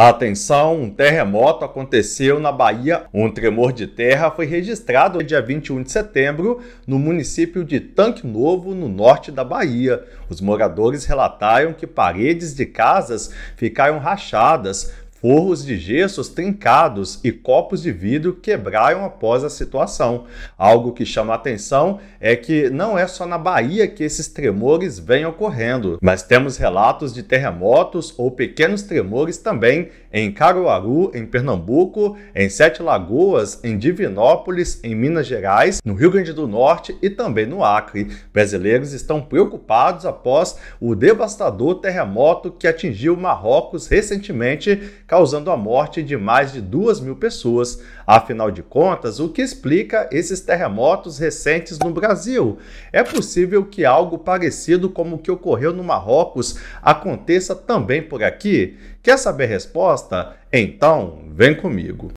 Atenção, um terremoto aconteceu na Bahia. Um tremor de terra foi registrado no dia 21 de setembro no município de Tanque Novo, no norte da Bahia. Os moradores relataram que paredes de casas ficaram rachadas, Forros de gessos trincados e copos de vidro quebraram após a situação. Algo que chama a atenção é que não é só na Bahia que esses tremores vêm ocorrendo, mas temos relatos de terremotos ou pequenos tremores também em Caruaru, em Pernambuco, em Sete Lagoas, em Divinópolis, em Minas Gerais, no Rio Grande do Norte e também no Acre. Brasileiros estão preocupados após o devastador terremoto que atingiu Marrocos recentemente causando a morte de mais de duas mil pessoas. Afinal de contas, o que explica esses terremotos recentes no Brasil? É possível que algo parecido como o que ocorreu no Marrocos aconteça também por aqui? Quer saber a resposta? Então, vem comigo.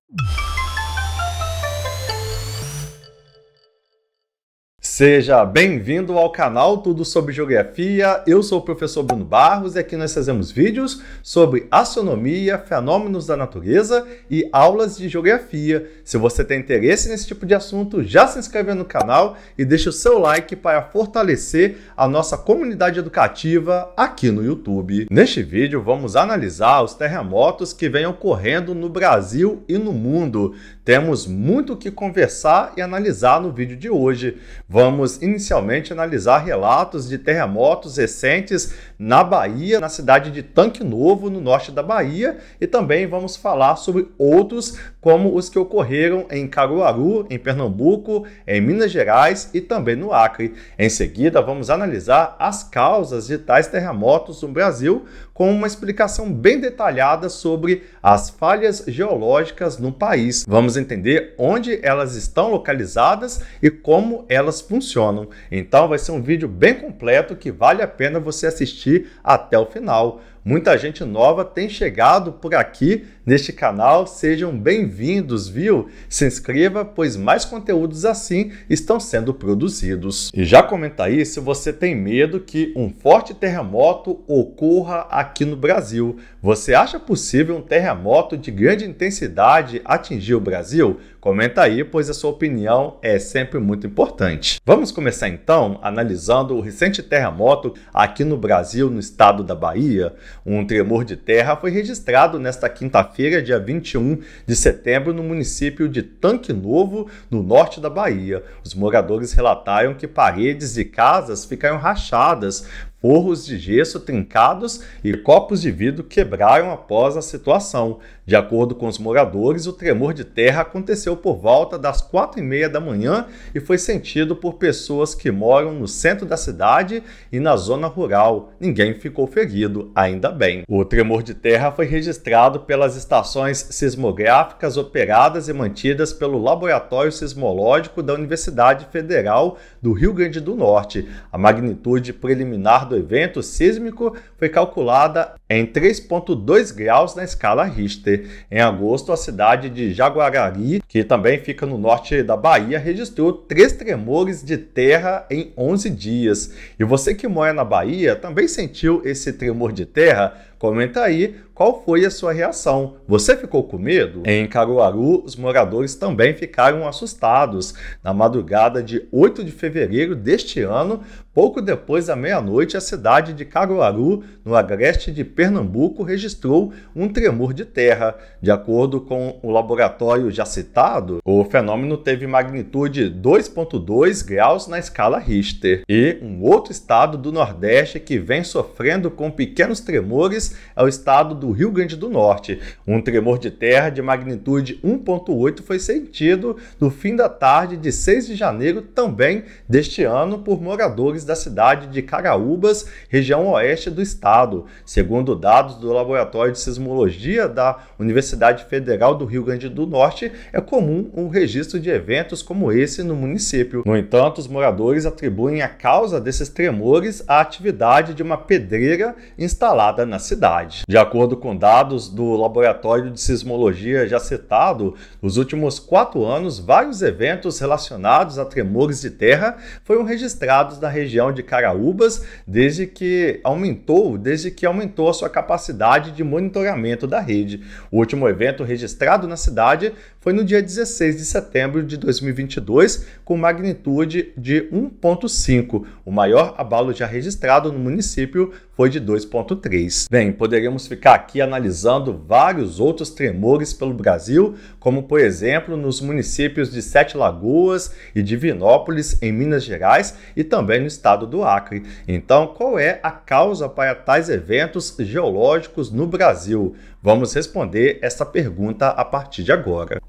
Seja bem-vindo ao canal Tudo sobre Geografia. Eu sou o professor Bruno Barros e aqui nós fazemos vídeos sobre astronomia, fenômenos da natureza e aulas de geografia. Se você tem interesse nesse tipo de assunto, já se inscreve no canal e deixa o seu like para fortalecer a nossa comunidade educativa aqui no YouTube. Neste vídeo, vamos analisar os terremotos que vêm ocorrendo no Brasil e no mundo. Temos muito o que conversar e analisar no vídeo de hoje. Vamos vamos inicialmente analisar relatos de terremotos recentes na Bahia, na cidade de Tanque Novo, no norte da Bahia, e também vamos falar sobre outros, como os que ocorreram em Caruaru, em Pernambuco, em Minas Gerais e também no Acre. Em seguida, vamos analisar as causas de tais terremotos no Brasil, com uma explicação bem detalhada sobre as falhas geológicas no país. Vamos entender onde elas estão localizadas e como elas funcionam funcionam. Então vai ser um vídeo bem completo que vale a pena você assistir até o final. Muita gente nova tem chegado por aqui neste canal. Sejam bem-vindos, viu? Se inscreva, pois mais conteúdos assim estão sendo produzidos. E já comenta aí se você tem medo que um forte terremoto ocorra aqui no Brasil. Você acha possível um terremoto de grande intensidade atingir o Brasil? Comenta aí, pois a sua opinião é sempre muito importante. Vamos começar então analisando o recente terremoto aqui no Brasil, no estado da Bahia. Um tremor de terra foi registrado nesta quinta-feira, dia 21 de setembro, no município de Tanque Novo, no norte da Bahia. Os moradores relataram que paredes de casas ficaram rachadas Forros de gesso trincados e copos de vidro quebraram após a situação. De acordo com os moradores, o tremor de terra aconteceu por volta das quatro e meia da manhã e foi sentido por pessoas que moram no centro da cidade e na zona rural. Ninguém ficou ferido, ainda bem. O tremor de terra foi registrado pelas estações sismográficas operadas e mantidas pelo Laboratório Sismológico da Universidade Federal do Rio Grande do Norte. A magnitude preliminar do evento sísmico foi calculada em 3,2 graus na escala Richter. Em agosto, a cidade de Jaguarari, que também fica no norte da Bahia, registrou três tremores de terra em 11 dias. E você que mora na Bahia também sentiu esse tremor de terra? Comenta aí qual foi a sua reação. Você ficou com medo? Em Caruaru, os moradores também ficaram assustados. Na madrugada de 8 de fevereiro deste ano, pouco depois da meia-noite, a cidade de Caruaru, no agreste de Pernambuco, registrou um tremor de terra. De acordo com o laboratório já citado, o fenômeno teve magnitude 2.2 graus na escala Richter. E um outro estado do Nordeste que vem sofrendo com pequenos tremores é ao estado do Rio Grande do Norte. Um tremor de terra de magnitude 1.8 foi sentido no fim da tarde de 6 de janeiro também deste ano por moradores da cidade de Caraúbas, região oeste do estado. Segundo dados do Laboratório de Sismologia da Universidade Federal do Rio Grande do Norte, é comum um registro de eventos como esse no município. No entanto, os moradores atribuem a causa desses tremores à atividade de uma pedreira instalada na cidade cidade. De acordo com dados do Laboratório de Sismologia já citado, nos últimos quatro anos, vários eventos relacionados a tremores de terra foram registrados na região de Caraúbas desde que aumentou, desde que aumentou a sua capacidade de monitoramento da rede. O último evento registrado na cidade foi no dia 16 de setembro de 2022, com magnitude de 1,5. O maior abalo já registrado no município foi de 2,3. Bem, poderíamos ficar aqui analisando vários outros tremores pelo Brasil, como por exemplo nos municípios de Sete Lagoas e Divinópolis, em Minas Gerais, e também no estado do Acre. Então, qual é a causa para tais eventos geológicos no Brasil? Vamos responder essa pergunta a partir de agora.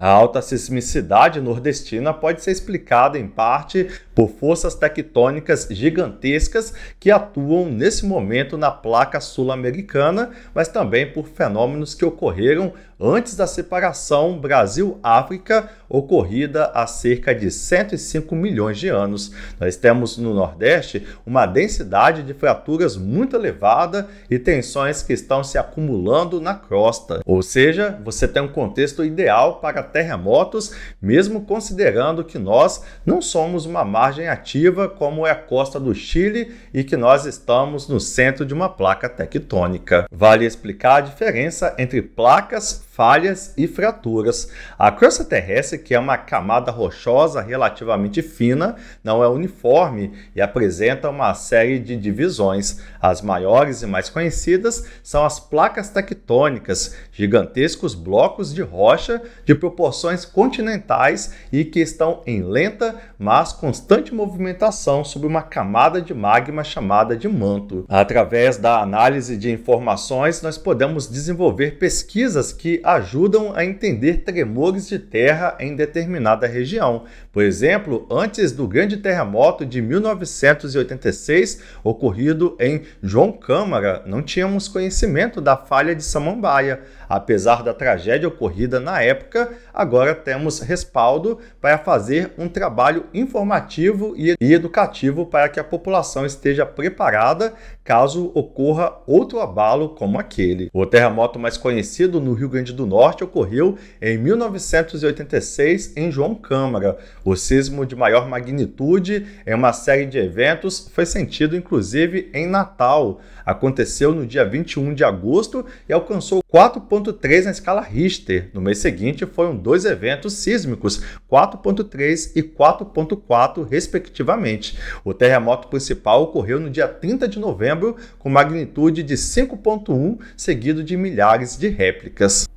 A alta sismicidade nordestina pode ser explicada em parte por forças tectônicas gigantescas que atuam nesse momento na placa sul-americana, mas também por fenômenos que ocorreram antes da separação Brasil-África, ocorrida há cerca de 105 milhões de anos. Nós temos no Nordeste uma densidade de fraturas muito elevada e tensões que estão se acumulando na crosta. Ou seja, você tem um contexto ideal para terremotos, mesmo considerando que nós não somos uma margem ativa como é a costa do Chile e que nós estamos no centro de uma placa tectônica. Vale explicar a diferença entre placas falhas e fraturas. A crosta terrestre, que é uma camada rochosa relativamente fina, não é uniforme e apresenta uma série de divisões. As maiores e mais conhecidas são as placas tectônicas, gigantescos blocos de rocha de proporções continentais e que estão em lenta, mas constante movimentação sobre uma camada de magma chamada de manto. Através da análise de informações, nós podemos desenvolver pesquisas que ajudam a entender tremores de terra em determinada região. Por exemplo, antes do grande terremoto de 1986, ocorrido em João Câmara, não tínhamos conhecimento da falha de Samambaia. Apesar da tragédia ocorrida na época, agora temos respaldo para fazer um trabalho informativo e educativo para que a população esteja preparada caso ocorra outro abalo como aquele. O terremoto mais conhecido no Rio Grande do Norte ocorreu em 1986 em João Câmara. O sismo de maior magnitude em uma série de eventos foi sentido inclusive em Natal. Aconteceu no dia 21 de agosto e alcançou 4.3 na escala Richter. No mês seguinte foram dois eventos sísmicos, 4.3 e 4.4 respectivamente. O terremoto principal ocorreu no dia 30 de novembro setembro, com magnitude de 5,1, seguido de milhares de réplicas.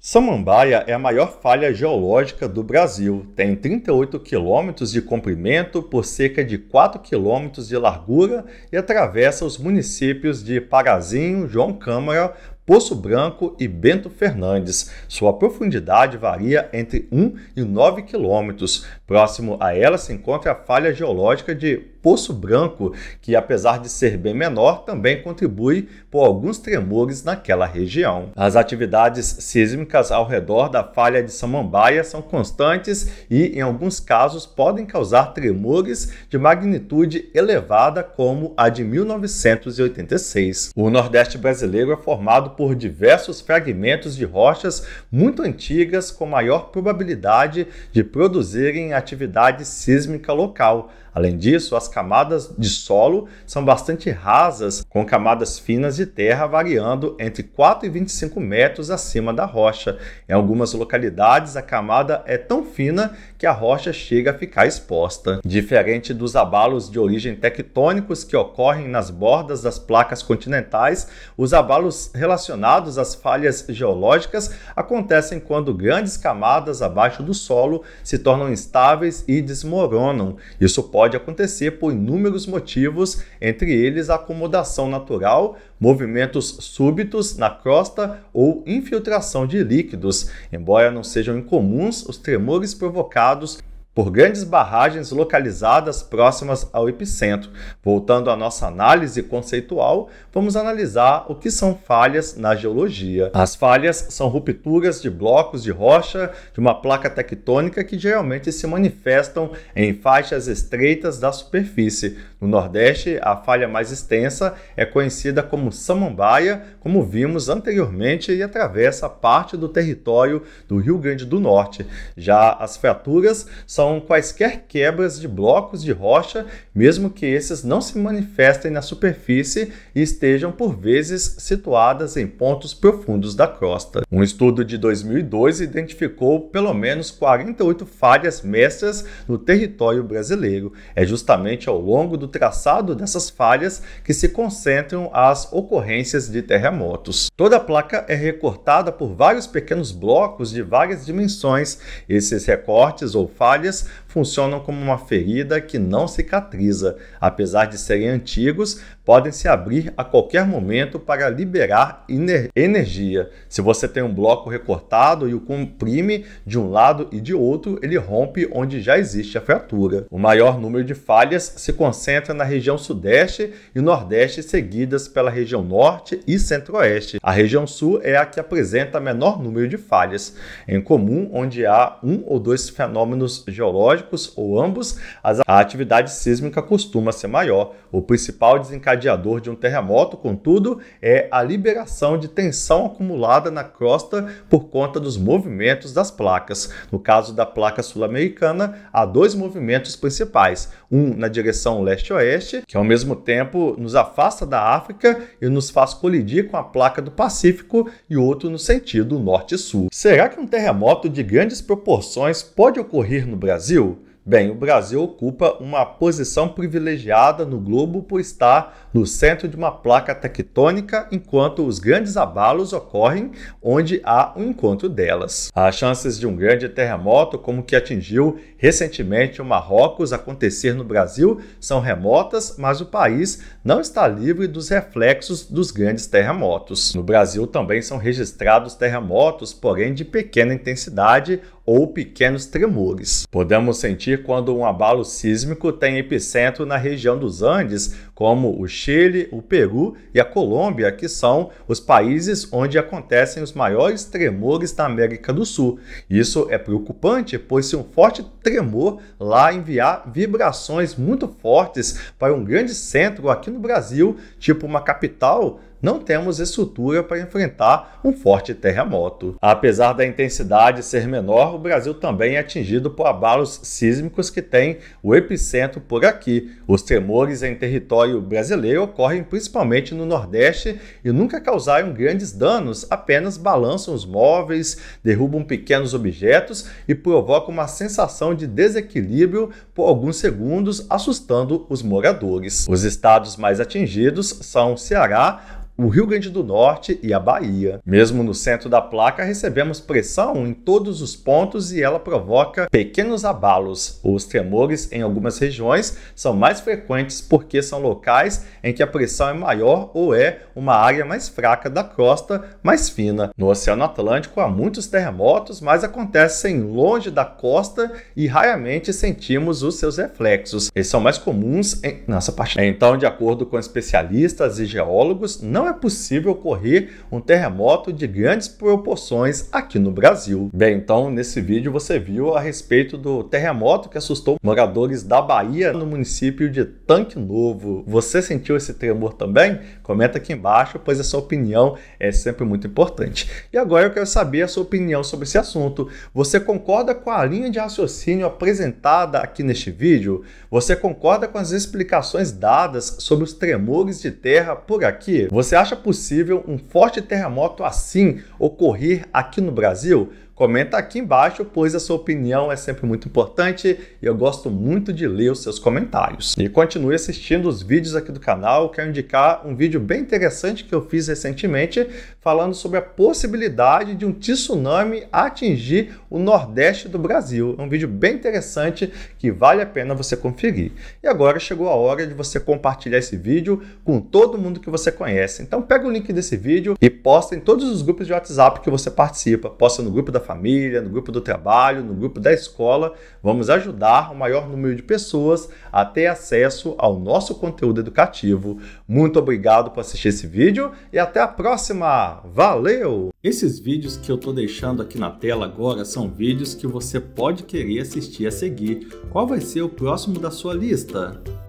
Samambaia é a maior falha geológica do Brasil. Tem 38 quilômetros de comprimento por cerca de 4 quilômetros de largura e atravessa os municípios de Parazinho, João Câmara, Poço Branco e Bento Fernandes. Sua profundidade varia entre 1 e 9 quilômetros. Próximo a ela se encontra a falha geológica de Poço Branco, que apesar de ser bem menor, também contribui por alguns tremores naquela região. As atividades sísmicas ao redor da falha de Samambaia são constantes e, em alguns casos, podem causar tremores de magnitude elevada, como a de 1986. O Nordeste brasileiro é formado por diversos fragmentos de rochas muito antigas com maior probabilidade de produzirem atividade sísmica local Além disso, as camadas de solo são bastante rasas, com camadas finas de terra variando entre 4 e 25 metros acima da rocha. Em algumas localidades, a camada é tão fina que a rocha chega a ficar exposta. Diferente dos abalos de origem tectônicos que ocorrem nas bordas das placas continentais, os abalos relacionados às falhas geológicas acontecem quando grandes camadas abaixo do solo se tornam instáveis e desmoronam. Isso pode pode acontecer por inúmeros motivos, entre eles acomodação natural, movimentos súbitos na crosta ou infiltração de líquidos. Embora não sejam incomuns, os tremores provocados por grandes barragens localizadas próximas ao epicentro. Voltando à nossa análise conceitual, vamos analisar o que são falhas na geologia. As falhas são rupturas de blocos de rocha de uma placa tectônica que geralmente se manifestam em faixas estreitas da superfície. No Nordeste, a falha mais extensa é conhecida como samambaia, como vimos anteriormente, e atravessa parte do território do Rio Grande do Norte. Já as fraturas são são quaisquer quebras de blocos de rocha, mesmo que esses não se manifestem na superfície e estejam por vezes situadas em pontos profundos da crosta. Um estudo de 2002 identificou pelo menos 48 falhas mestras no território brasileiro. É justamente ao longo do traçado dessas falhas que se concentram as ocorrências de terremotos. Toda a placa é recortada por vários pequenos blocos de várias dimensões. Esses recortes ou falhas this funcionam como uma ferida que não cicatriza. Apesar de serem antigos, podem se abrir a qualquer momento para liberar energia. Se você tem um bloco recortado e o comprime de um lado e de outro, ele rompe onde já existe a fratura. O maior número de falhas se concentra na região sudeste e nordeste, seguidas pela região norte e centro-oeste. A região sul é a que apresenta menor número de falhas, em comum onde há um ou dois fenômenos geológicos ou ambos, a atividade sísmica costuma ser maior. O principal desencadeador de um terremoto, contudo, é a liberação de tensão acumulada na crosta por conta dos movimentos das placas. No caso da placa sul-americana, há dois movimentos principais: um na direção leste-oeste, que ao mesmo tempo nos afasta da África e nos faz colidir com a placa do Pacífico, e outro no sentido norte-sul. Será que um terremoto de grandes proporções pode ocorrer no Brasil? Bem, o Brasil ocupa uma posição privilegiada no globo por estar no centro de uma placa tectônica, enquanto os grandes abalos ocorrem onde há o um encontro delas. As chances de um grande terremoto, como o que atingiu recentemente o Marrocos, acontecer no Brasil são remotas, mas o país não está livre dos reflexos dos grandes terremotos. No Brasil também são registrados terremotos, porém de pequena intensidade ou pequenos tremores. Podemos sentir quando um abalo sísmico tem epicentro na região dos Andes, como o Chile, o Peru e a Colômbia, que são os países onde acontecem os maiores tremores da América do Sul. Isso é preocupante, pois se um forte tremor lá enviar vibrações muito fortes para um grande centro aqui no Brasil, tipo uma capital, não temos estrutura para enfrentar um forte terremoto. Apesar da intensidade ser menor, o Brasil também é atingido por abalos sísmicos que têm o epicentro por aqui. Os tremores em território brasileiro ocorrem principalmente no Nordeste e nunca causaram grandes danos, apenas balançam os móveis, derrubam pequenos objetos e provocam uma sensação de desequilíbrio por alguns segundos, assustando os moradores. Os estados mais atingidos são Ceará, o Rio Grande do Norte e a Bahia. Mesmo no centro da placa, recebemos pressão em todos os pontos e ela provoca pequenos abalos. Os tremores em algumas regiões são mais frequentes porque são locais em que a pressão é maior ou é uma área mais fraca da crosta mais fina. No Oceano Atlântico há muitos terremotos, mas acontecem longe da costa e raramente sentimos os seus reflexos. Eles são mais comuns em... nossa parte. Então, de acordo com especialistas e geólogos, não não é possível ocorrer um terremoto de grandes proporções aqui no Brasil. Bem, então nesse vídeo você viu a respeito do terremoto que assustou moradores da Bahia no município de Tanque Novo. Você sentiu esse tremor também? Comenta aqui embaixo, pois a sua opinião é sempre muito importante. E agora eu quero saber a sua opinião sobre esse assunto. Você concorda com a linha de raciocínio apresentada aqui neste vídeo? Você concorda com as explicações dadas sobre os tremores de terra por aqui? Você você acha possível um forte terremoto assim ocorrer aqui no Brasil? Comenta aqui embaixo, pois a sua opinião é sempre muito importante e eu gosto muito de ler os seus comentários. E continue assistindo os vídeos aqui do canal, quero indicar um vídeo bem interessante que eu fiz recentemente falando sobre a possibilidade de um tsunami atingir o nordeste do Brasil. É um vídeo bem interessante que vale a pena você conferir. E agora chegou a hora de você compartilhar esse vídeo com todo mundo que você conhece. Então pega o link desse vídeo e posta em todos os grupos de WhatsApp que você participa. Posta no grupo da família, no grupo do trabalho, no grupo da escola. Vamos ajudar o maior número de pessoas a ter acesso ao nosso conteúdo educativo. Muito obrigado por assistir esse vídeo e até a próxima. Valeu! Esses vídeos que eu estou deixando aqui na tela agora são vídeos que você pode querer assistir a seguir. Qual vai ser o próximo da sua lista?